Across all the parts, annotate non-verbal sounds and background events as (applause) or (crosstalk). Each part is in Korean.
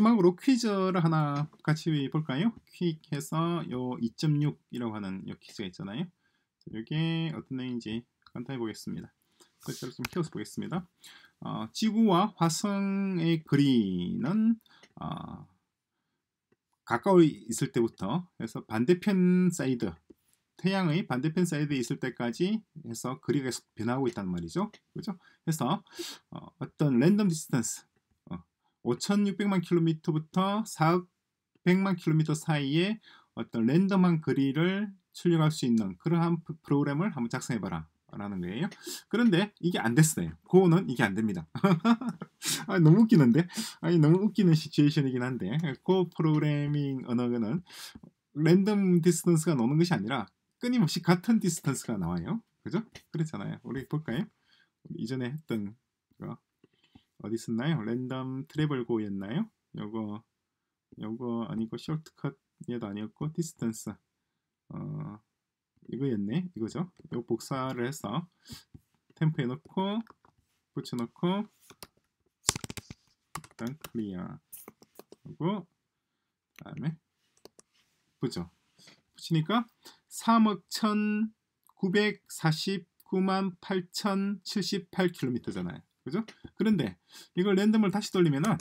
마지막으로 퀴즈를 하나 같이 볼까요? 퀵해서 요 2.6이라고 하는 요 퀴즈가 있잖아요. 이게 어떤 내용인지 간단히 보겠습니다. 글자를 좀 키워서 보겠습니다. 어, 지구와 화성의 거리는 어, 가까이 있을 때부터 해서 반대편 사이드 태양의 반대편 사이드에 있을 때까지 해서 거리가 계속 변하고 있단 말이죠. 그죠? 해서 어, 어떤 랜덤 디스턴스 5,600만 킬로미터부터 400만 킬로미터 사이에 어떤 랜덤한 거리를 출력할 수 있는 그러한 프로그램을 한번 작성해봐라 라는 거예요. 그런데 이게 안 됐어요. 고는 이게 안 됩니다. (laughs) 아, 니 너무 웃기는데? 아니 너무 웃기는 시츄에이션이긴 한데 고 그 프로그래밍 언어는 랜덤 디스턴스가 나오는 것이 아니라 끊임없이 같은 디스턴스가 나와요. 그죠? 그렇잖아요 우리 볼까요? 이전에 했던 거. 어디 있었나요? 랜덤 트래블고였나요? 요거 요거 아니고 쇼트컷 얘도 아니었고 디스턴스 어, 이거였네 이거죠 요 복사를 해서 템프에 넣고 붙여넣고 일단 클리어 하고 다음에 붙여 붙이니까 3억 1949만 8078km 잖아요 그죠? 그런데 이걸 랜덤을 다시 돌리면은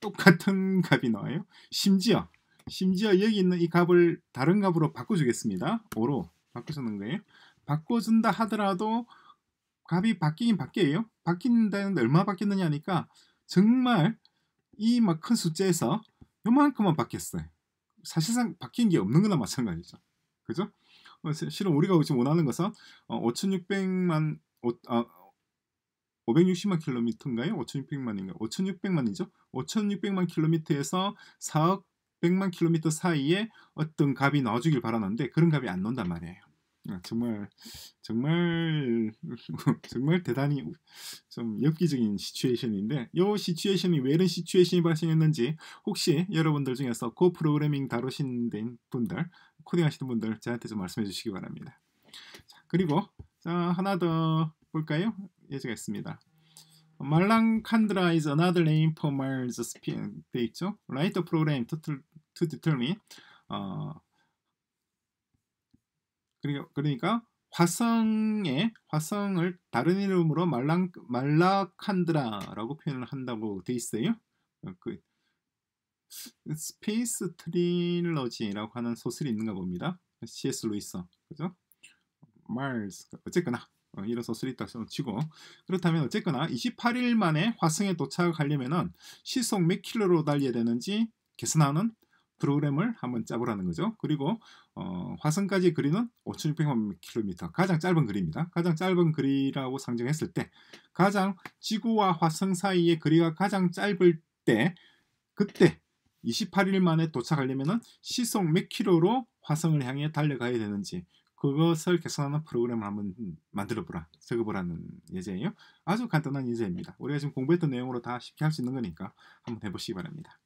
똑같은 값이 나와요. 심지어 심지어 여기 있는 이 값을 다른 값으로 바꿔주겠습니다. 5로 바꿔주는 거예요. 바꿔준다 하더라도 값이 바뀌긴 바뀌어요. 바뀐다는데 얼마 바뀌느냐 었 하니까 정말 이 막 큰 숫자에서 요만큼만 바뀌었어요. 사실상 바뀐 게 없는 거나 마찬가지죠. 그죠? 어, 실은 우리가 지금 원하는 것은 5,600만 5, 아, 560만 킬로미터인가요? 5,600만인가요? 5,600만이죠. 5,600만 킬로미터에서 4억 100만 킬로미터 사이에 어떤 값이 나와주길 바라는데 그런 값이 안논단 말이에요. 아, 정말 정말 (laughs) 정말 대단히 좀 엽기적인 시츄에이션인데 이 시츄에이션이 왜 이런 시츄에이션이 발생했는지 혹시 여러분들 중에서 고 프로그래밍 다루신 분들 코딩 하시는 분들 저한테 좀 말씀해 주시기 바랍니다. 자, 그리고 자, 하나 더 볼까요? 예측했습니다. 말랑칸드라 is another name for Mars spin 돼 있죠. Write a program to, to determine 어, 그러니까, 그러니까 화성의 화성을 다른 이름으로 말랑 말라칸드라라고 표현을 한다고 돼 있어요. 어, 그 스페이스 트릴러지라고 하는 소설이 있는가 봅니다. C.S. 루이스 그죠? Mars 어쨌거나 어, 이어서 스리딱션을 치고 그렇다면 어쨌거나 28일 만에 화성에 도착하려면 시속 몇 킬로로 달려야 되는지 계산하는 프로그램을 한번 짜보라는 거죠. 그리고 어, 화성까지 거리는 5,600만 킬로미터 가장 짧은 거리입니다. 가장 짧은 거리라고 상정했을 때 가장 지구와 화성 사이의 거리가 가장 짧을 때 그때 28일 만에 도착하려면 시속 몇 킬로로 화성을 향해 달려가야 되는지 그것을 개선하는 프로그램을 한번 만들어보라, 적어보라는 예제예요. 아주 간단한 예제입니다. 우리가 지금 공부했던 내용으로 다 쉽게 할 수 있는 거니까 한번 해보시기 바랍니다.